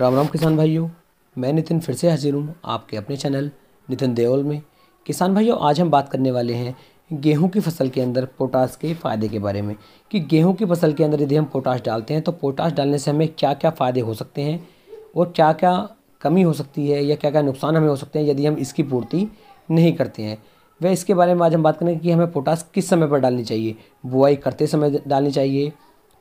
राम राम किसान भाइयों मैं नितिन फिर से हाजिर हूँ आपके अपने चैनल नितिन देओल में किसान भाइयों आज हम बात करने वाले हैं गेहूं की फसल के अंदर पोटास के फ़ायदे के बारे में कि गेहूं की फसल के अंदर यदि हम पोटास डालते हैं तो पोटास डालने से हमें क्या क्या फ़ायदे हो सकते हैं और क्या क्या कमी हो सकती है या क्या क्या नुकसान हमें हो सकते हैं यदि हम इसकी पूर्ति नहीं करते हैं वह इसके बारे में आज हम बात करेंगे कि हमें पोटास किस समय पर डालनी चाहिए बुआई करते समय डालनी चाहिए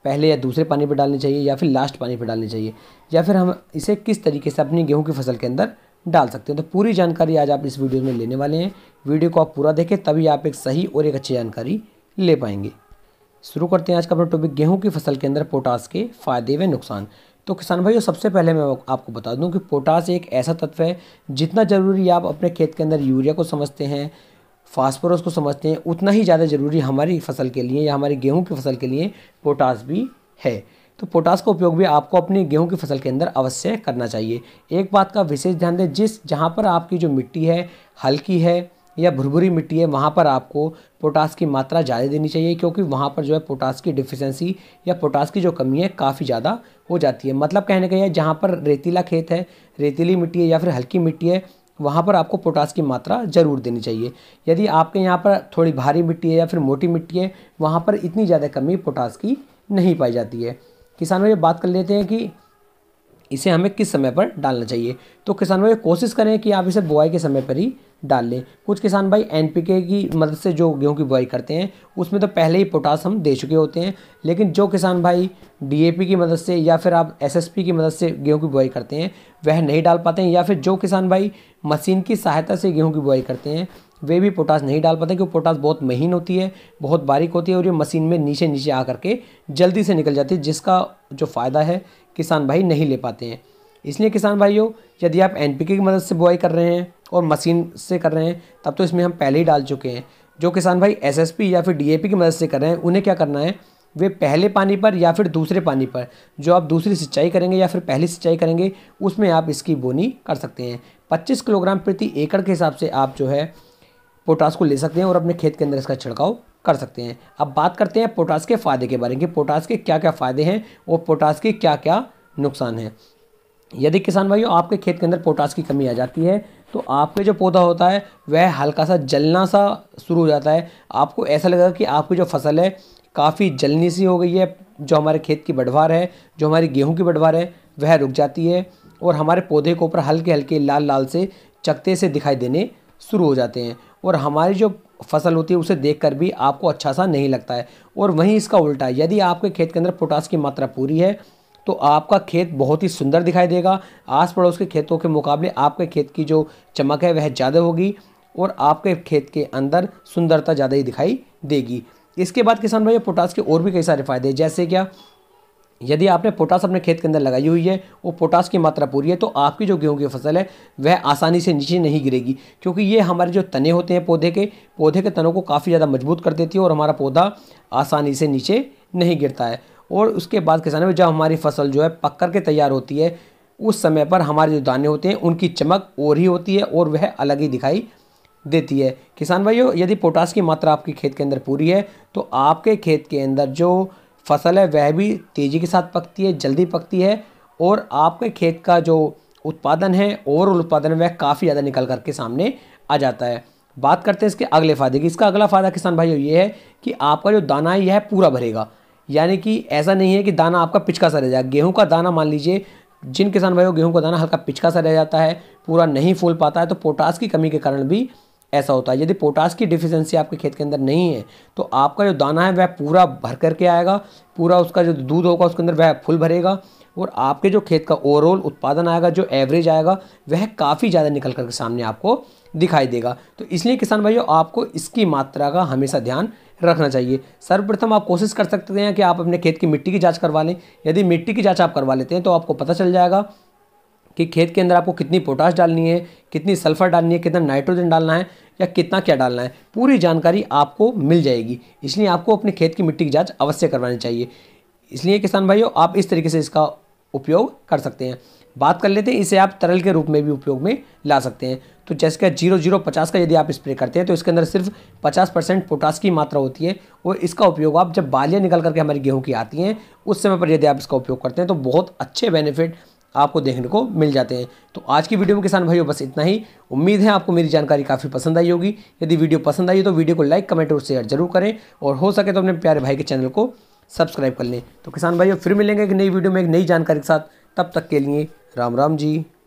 पहले या दूसरे पानी पर डालनी चाहिए या फिर लास्ट पानी पर डालनी चाहिए या फिर हम इसे किस तरीके से अपनी गेहूँ की फसल के अंदर डाल सकते हैं तो पूरी जानकारी आज आप इस वीडियो में लेने वाले हैं वीडियो को आप पूरा देखें तभी आप एक सही और एक अच्छी जानकारी ले पाएंगे शुरू करते हैं आज का अपना टॉपिक गेहूं की फसल के अंदर पोटास के फ़ायदे व नुकसान तो किसान भाइयों सबसे पहले मैं आपको बता दूं कि पोटास एक ऐसा तत्व है जितना ज़रूरी आप अपने खेत के अंदर यूरिया को समझते हैं फास्फोरस को समझते हैं उतना ही ज़्यादा ज़रूरी हमारी फसल के लिए या हमारी गेहूँ की फसल के लिए पोटास भी है तो पोटास का उपयोग भी आपको अपनी गेहूं की फसल के अंदर अवश्य करना चाहिए एक बात का विशेष ध्यान दें जिस जहां पर आपकी जो मिट्टी है हल्की है या भुरभुरी मिट्टी है वहाँ पर आपको पोटास की मात्रा ज़्यादा देनी चाहिए क्योंकि वहाँ पर जो है पोटास की डिफिशेंसी या पोटास की जो कमी है काफ़ी ज़्यादा हो जाती है मतलब कहने का यह जहाँ पर रेतीला खेत है रेतीली मिट्टी है या फिर हल्की मिट्टी है वहाँ पर आपको पोटास की मात्रा ज़रूर देनी चाहिए यदि आपके यहाँ पर थोड़ी भारी मिट्टी है या फिर मोटी मिट्टी है वहाँ पर इतनी ज़्यादा कमी पोटास की नहीं पाई जाती है किसानों ये बात कर लेते हैं कि इसे हमें किस समय पर डालना चाहिए तो किसान भाई कोशिश करें कि आप इसे बुआई के समय पर ही डाल लें कुछ किसान भाई एनपीके की मदद से जो गेहूं की बुआई करते हैं उसमें तो पहले ही पोटास हम दे चुके होते हैं लेकिन जो किसान भाई डीएपी की मदद से या फिर आप एसएसपी की मदद से गेहूं की बुआई करते हैं वह नहीं डाल पाते हैं या फिर जो किसान भाई मशीन की सहायता से गेहूँ की बुआई करते हैं वे भी पोटास नहीं डाल पाते क्योंकि पोटास बहुत महीन होती है बहुत बारीक होती है और ये मशीन में नीचे नीचे आ करके जल्दी से निकल जाती है जिसका जो फ़ायदा है किसान भाई नहीं ले पाते हैं इसलिए किसान भाइयों यदि आप एन की मदद से बुआई कर रहे हैं और मशीन से कर रहे हैं तब तो इसमें हम पहले ही डाल चुके हैं जो किसान भाई पी या फिर पी की मदद से कर रहे हैं उन्हें क्या करना है वे पहले पानी पर या फिर दूसरे पानी पर जो आप दूसरी सिंचाई करेंगे या फिर पहली सिंचाई करेंगे उसमें आप इसकी बोनी कर सकते हैं 25 किलोग्राम प्रति एकड़ के हिसाब से आप जो है पोटास को ले सकते हैं और अपने खेत के अंदर इसका छिड़काव कर सकते हैं अब बात करते हैं पोटास के फ़ायदे के बारे में पोटास के क्या क्या फ़ायदे हैं और पोटास के क्या क्या नुकसान हैं यदि किसान भाइयों आपके खेत के अंदर पोटास की कमी आ जाती है तो आपके जो पौधा होता है वह हल्का सा जलना सा शुरू हो जाता है आपको ऐसा लगेगा कि आपकी जो फसल है काफ़ी जलनी सी हो गई है जो हमारे खेत की बढ़वार है जो हमारी गेहूं की बढ़वार है वह रुक जाती है और हमारे पौधे के ऊपर हल्के हल्के लाल लाल से चकते से दिखाई देने शुरू हो जाते हैं और हमारी जो फसल होती है उसे देखकर भी आपको अच्छा सा नहीं लगता है और वहीं इसका उल्टा है यदि आपके खेत के अंदर पोटास की मात्रा पूरी है तो आपका खेत बहुत ही सुंदर दिखाई देगा आस पड़ोस के खेतों के मुकाबले आपके खेत की जो चमक है वह ज़्यादा होगी और आपके खेत के अंदर सुंदरता ज़्यादा ही दिखाई देगी इसके बाद किसान भाई पोटास के और भी कई सारे फ़ायदे जैसे क्या यदि आपने पोटास अपने खेत के अंदर लगाई हुई है वो पोटास की मात्रा पूरी है तो आपकी जो गेहूं की फसल है वह आसानी से नीचे नहीं गिरेगी क्योंकि ये हमारे जो तने होते हैं पौधे के पौधे के तनों को काफ़ी ज़्यादा मजबूत कर देती है और हमारा पौधा आसानी से नीचे नहीं गिरता है और उसके बाद किसान में जब हमारी फसल जो है पक कर के तैयार होती है उस समय पर हमारे जो दाने होते हैं उनकी चमक और ही होती है और वह अलग ही दिखाई देती है किसान भाइयों यदि पोटास की मात्रा आपके खेत के अंदर पूरी है तो आपके खेत के अंदर जो फसल है वह भी तेज़ी के साथ पकती है जल्दी पकती है और आपके खेत का जो उत्पादन है ओवरऑल उत्पादन वह काफ़ी ज़्यादा निकल करके सामने आ जाता है बात करते हैं इसके अगले फ़ायदे की इसका अगला फ़ायदा किसान भाइयों ये है कि आपका जो दाना है यह पूरा भरेगा यानी कि ऐसा नहीं है कि दाना आपका पिचका सा रह जाएगा गेहूँ का दाना मान लीजिए जिन किसान भाइयों गेहूँ का दाना हल्का पिचका सा रह जाता है पूरा नहीं फूल पाता है तो पोटास की कमी के कारण भी ऐसा होता है यदि पोटास की डिफिशेंसी आपके खेत के अंदर नहीं है तो आपका जो दाना है वह पूरा भर करके आएगा पूरा उसका जो दूध होगा उसके अंदर वह फुल भरेगा और आपके जो खेत का ओवरऑल उत्पादन आएगा जो एवरेज आएगा वह काफ़ी ज़्यादा निकल करके सामने आपको दिखाई देगा तो इसलिए किसान भाइयों आपको इसकी मात्रा का हमेशा ध्यान रखना चाहिए सर्वप्रथम आप कोशिश कर सकते हैं कि आप अपने खेत की मिट्टी की जाँच करवा लें यदि मिट्टी की जाँच आप करवा लेते हैं तो आपको पता चल जाएगा कि खेत के अंदर आपको कितनी पोटास डालनी है कितनी सल्फ़र डालनी है कितना नाइट्रोजन डालना है या कितना क्या डालना है पूरी जानकारी आपको मिल जाएगी इसलिए आपको अपने खेत की मिट्टी की जाँच अवश्य करवानी चाहिए इसलिए किसान भाइयों आप इस तरीके से इसका उपयोग कर सकते हैं बात कर लेते हैं इसे आप तरल के रूप में भी उपयोग में ला सकते हैं तो जैसे कि जीरो जीरो पचास का यदि आप स्प्रे करते हैं तो इसके अंदर सिर्फ पचास परसेंट पोटास की मात्रा होती है और इसका उपयोग आप जब बालियाँ निकल करके हमारी गेहूँ की आती हैं उस समय पर यदि आप इसका उपयोग करते हैं तो बहुत अच्छे बेनिफिट आपको देखने को मिल जाते हैं तो आज की वीडियो में किसान भाइयों बस इतना ही उम्मीद है आपको मेरी जानकारी काफ़ी पसंद आई होगी यदि वीडियो पसंद आई हो तो वीडियो को लाइक कमेंट और शेयर जरूर करें और हो सके तो अपने प्यारे भाई के चैनल को सब्सक्राइब कर लें तो किसान भाइयों फिर मिलेंगे एक नई वीडियो में एक नई जानकारी के साथ तब तक के लिए राम राम जी